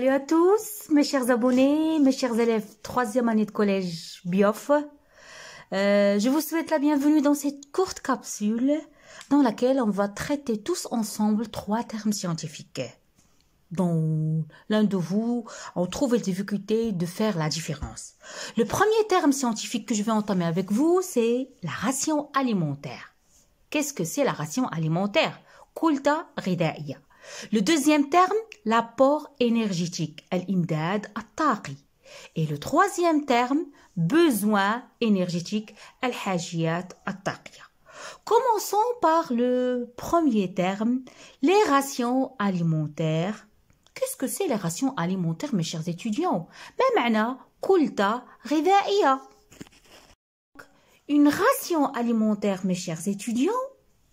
Salut à tous, mes chers abonnés, mes chers élèves troisième année de collège Biof. Euh, je vous souhaite la bienvenue dans cette courte capsule dans laquelle on va traiter tous ensemble trois termes scientifiques. Dont l'un de vous a trouve la difficulté de faire la différence. Le premier terme scientifique que je vais entamer avec vous, c'est la ration alimentaire. Qu'est-ce que c'est la ration alimentaire Kulta ridaïa. Le deuxième terme, l'apport énergétique, l'imdad imdad Et le troisième terme, besoin énergétique, al-hajiyat Commençons par le premier terme, les rations alimentaires. Qu'est-ce que c'est les rations alimentaires, mes chers étudiants Mamana, kulta, rivaïa. Une ration alimentaire, mes chers étudiants,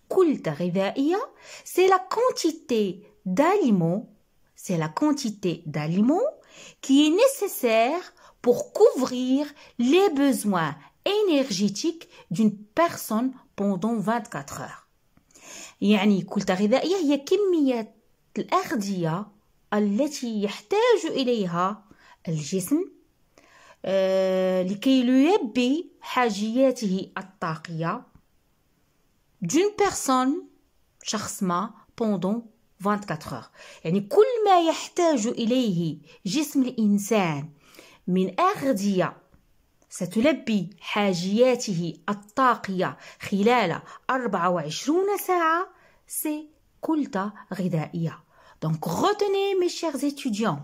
kulta, rivaïa, c'est la quantité d'aliments c'est la quantité d'aliments qui est nécessaire pour couvrir les besoins énergétiques d'une personne pendant 24 heures. يعني كل غذائية هي كمية الأغذية التي يحتاج إليها الجسم لكي يلبي حاجياته الطاقية d'une personne شخص ما pendant 24 heures يعني كل ما يحتاج إليه جسم الإنسان من أغذية ستلبي حاجياته الطاقية خلال 24 ساعة سي كلتا غذائية Donc retenez mes chers étudiants.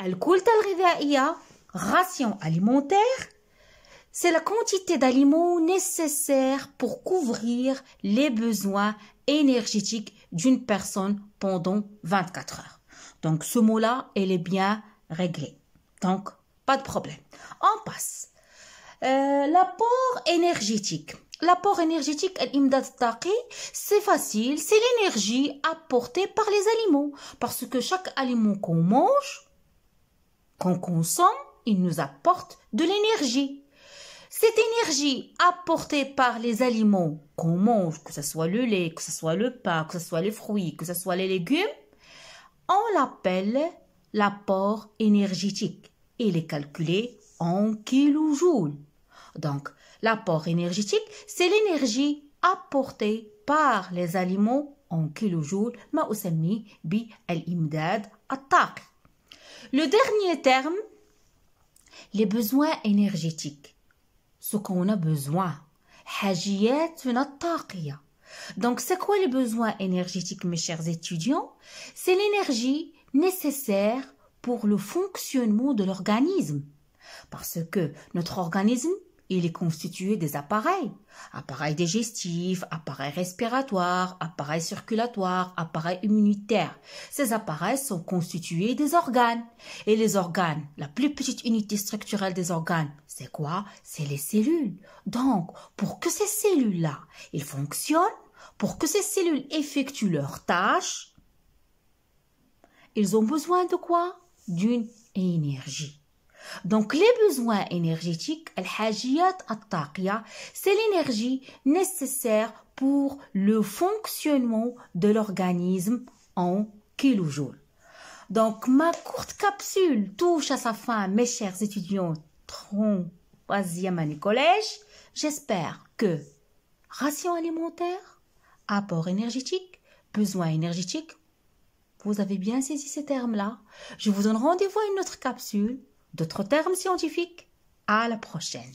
الكلتة الغذائية ration alimentaire c'est la quantité d'aliments nécessaires pour couvrir les besoins énergétique d'une personne pendant 24 heures. Donc ce mot-là, elle est bien réglé. Donc, pas de problème. On passe. Euh, l'apport énergétique. L'apport énergétique, c'est facile, c'est l'énergie apportée par les aliments. Parce que chaque aliment qu'on mange, qu'on consomme, il nous apporte de l'énergie cette énergie apportée par les aliments qu'on mange, que ce soit le lait, que ce soit le pain, que ce soit les fruits, que ce soit les légumes, on l'appelle l'apport énergétique. Il est calculé en kilojoules. Donc, l'apport énergétique, c'est l'énergie apportée par les aliments en kilojoules, ma bi imdad imdad Le dernier terme, les besoins énergétiques qu'on a besoin donc c'est quoi les besoins énergétiques mes chers étudiants c'est l'énergie nécessaire pour le fonctionnement de l'organisme parce que notre organisme il est constitué des appareils. Appareils digestifs, appareils respiratoires, appareils circulatoires, appareils immunitaires. Ces appareils sont constitués des organes. Et les organes, la plus petite unité structurelle des organes, c'est quoi? C'est les cellules. Donc, pour que ces cellules-là, ils fonctionnent, pour que ces cellules effectuent leurs tâches, ils ont besoin de quoi? D'une énergie. Donc les besoins énergétiques, c'est l'énergie nécessaire pour le fonctionnement de l'organisme en kilojoules. Donc ma courte capsule touche à sa fin, mes chers étudiants troisième année collège. J'espère que ration alimentaire, apport énergétique, besoin énergétique, vous avez bien saisi ces termes-là. Je vous donne rendez-vous à une autre capsule D'autres termes scientifiques, à la prochaine.